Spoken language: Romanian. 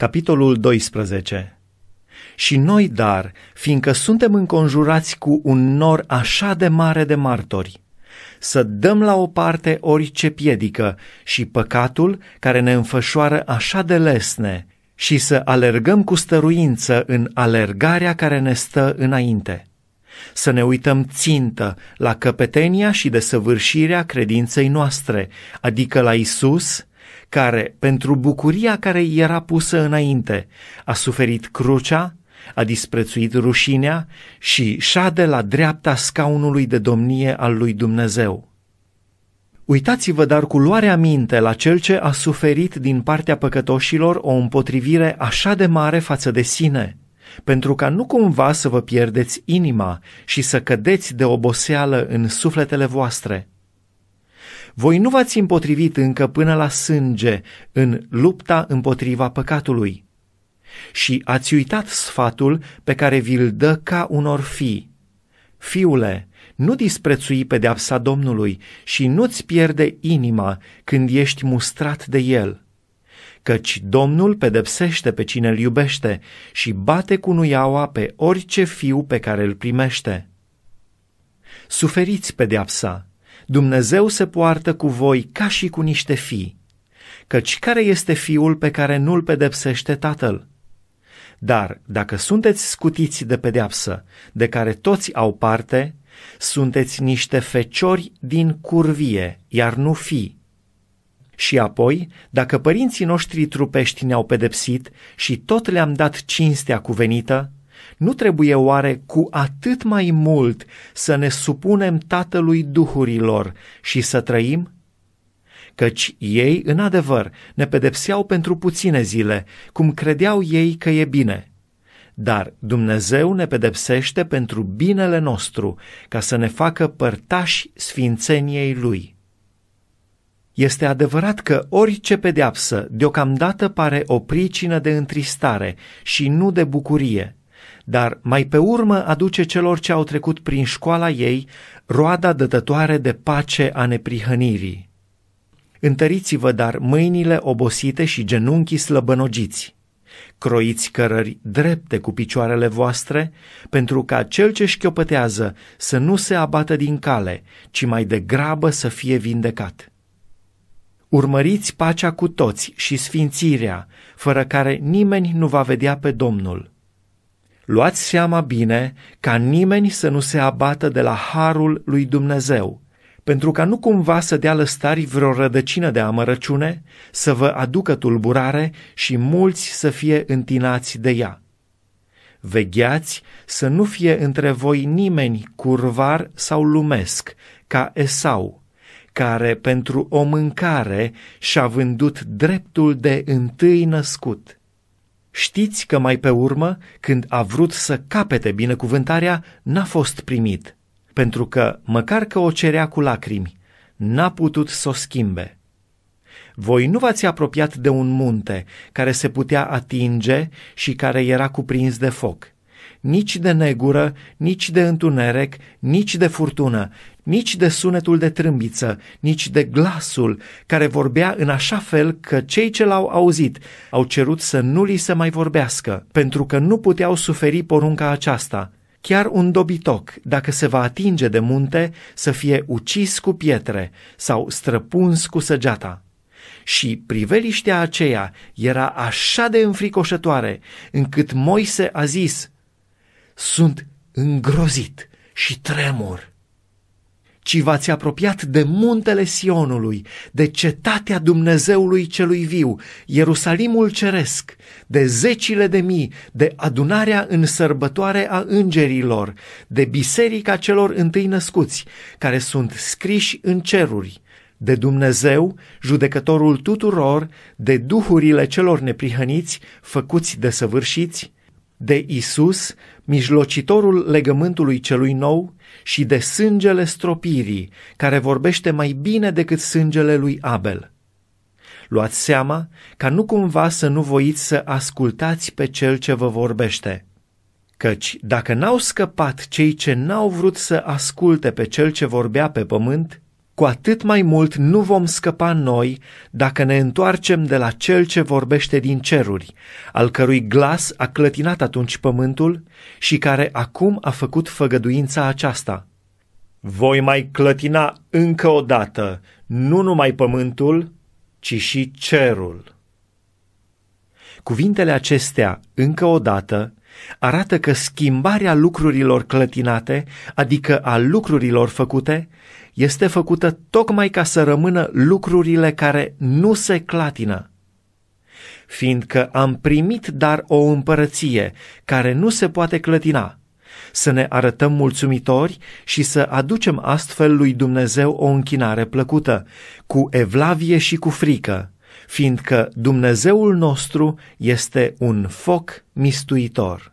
Capitolul 12 și noi, dar, fiindcă suntem înconjurați cu un nor așa de mare de martori, să dăm la o parte orice piedică și păcatul care ne înfășoară așa de lesne și să alergăm cu stăruință în alergarea care ne stă înainte. Să ne uităm țintă la căpetenia și desăvârșirea credinței noastre, adică la Isus, care, pentru bucuria care era pusă înainte, a suferit crucea, a disprețuit rușinea și șade la dreapta scaunului de domnie al lui Dumnezeu. Uitați-vă dar cu luarea minte la cel ce a suferit din partea păcătoșilor o împotrivire așa de mare față de sine, pentru ca nu cumva să vă pierdeți inima și să cădeți de oboseală în sufletele voastre. Voi nu v-ați împotrivit încă până la sânge în lupta împotriva păcatului și ați uitat sfatul pe care vi-l dă ca unor fi. Fiule, nu disprețui pedeapsa Domnului și nu-ți pierde inima când ești mustrat de el. Căci Domnul pedepsește pe cine îl iubește și bate cu nuiaua pe orice fiu pe care îl primește. Suferiți pedeapsa, Dumnezeu se poartă cu voi ca și cu niște fii, căci care este fiul pe care nu-l pedepsește tatăl? Dar dacă sunteți scutiți de pedeapsă, de care toți au parte, sunteți niște feciori din curvie, iar nu fi. Și apoi, dacă părinții noștri trupești ne-au pedepsit și tot le-am dat cinstea cuvenită, nu trebuie oare cu atât mai mult să ne supunem Tatălui Duhurilor și să trăim? Căci ei, în adevăr, ne pedepseau pentru puține zile, cum credeau ei că e bine. Dar Dumnezeu ne pedepsește pentru binele nostru, ca să ne facă părtași sfințeniei Lui. Este adevărat că orice pedeapsă deocamdată pare o pricină de întristare și nu de bucurie, dar mai pe urmă aduce celor ce au trecut prin școala ei roada dătătoare de pace a neprihănirii. Întăriți-vă dar mâinile obosite și genunchii slăbănogiți. Croiți cărări drepte cu picioarele voastre, pentru ca cel ce șchiopătează să nu se abată din cale, ci mai degrabă să fie vindecat. Urmăriți pacea cu toți și sfințirea, fără care nimeni nu va vedea pe Domnul. Luați seama bine ca nimeni să nu se abată de la harul lui Dumnezeu, pentru ca nu cumva să dea lăstarii vreo rădăcină de amărăciune, să vă aducă tulburare și mulți să fie întinați de ea. Vegheați să nu fie între voi nimeni curvar sau lumesc, ca Esau, care pentru o mâncare și-a vândut dreptul de întâi născut. Știți că mai pe urmă, când a vrut să capete binecuvântarea, n-a fost primit, pentru că, măcar că o cerea cu lacrimi, n-a putut să o schimbe. Voi nu v-ați apropiat de un munte care se putea atinge și care era cuprins de foc, nici de negură, nici de întuneric, nici de furtună, nici de sunetul de trâmbiță, nici de glasul care vorbea în așa fel că cei ce l-au auzit au cerut să nu li se mai vorbească, pentru că nu puteau suferi porunca aceasta. Chiar un dobitoc, dacă se va atinge de munte, să fie ucis cu pietre sau străpuns cu săgeata și priveliștea aceea era așa de înfricoșătoare încât Moise a zis, Sunt îngrozit și tremur ci v-ați apropiat de muntele Sionului, de cetatea Dumnezeului celui viu, Ierusalimul ceresc, de zecile de mii, de adunarea în sărbătoare a îngerilor, de biserica celor întâi născuți, care sunt scriși în ceruri, de Dumnezeu, judecătorul tuturor, de duhurile celor neprihăniți, făcuți de săvârșiți, de Isus, mijlocitorul legământului celui nou și de sângele stropirii, care vorbește mai bine decât sângele lui Abel. Luați seama ca nu cumva să nu voiți să ascultați pe cel ce vă vorbește. Căci dacă n-au scăpat cei ce n-au vrut să asculte pe cel ce vorbea pe pământ, cu atât mai mult nu vom scăpa noi dacă ne întoarcem de la Cel ce vorbește din ceruri, al cărui glas a clătinat atunci pământul și care acum a făcut făgăduința aceasta. Voi mai clătina încă o dată nu numai pământul, ci și cerul. Cuvintele acestea, încă o dată, arată că schimbarea lucrurilor clătinate, adică a lucrurilor făcute, este făcută tocmai ca să rămână lucrurile care nu se clatină. Fiindcă am primit dar o împărăție care nu se poate clătina, să ne arătăm mulțumitori și să aducem astfel lui Dumnezeu o închinare plăcută, cu evlavie și cu frică, fiindcă Dumnezeul nostru este un foc mistuitor.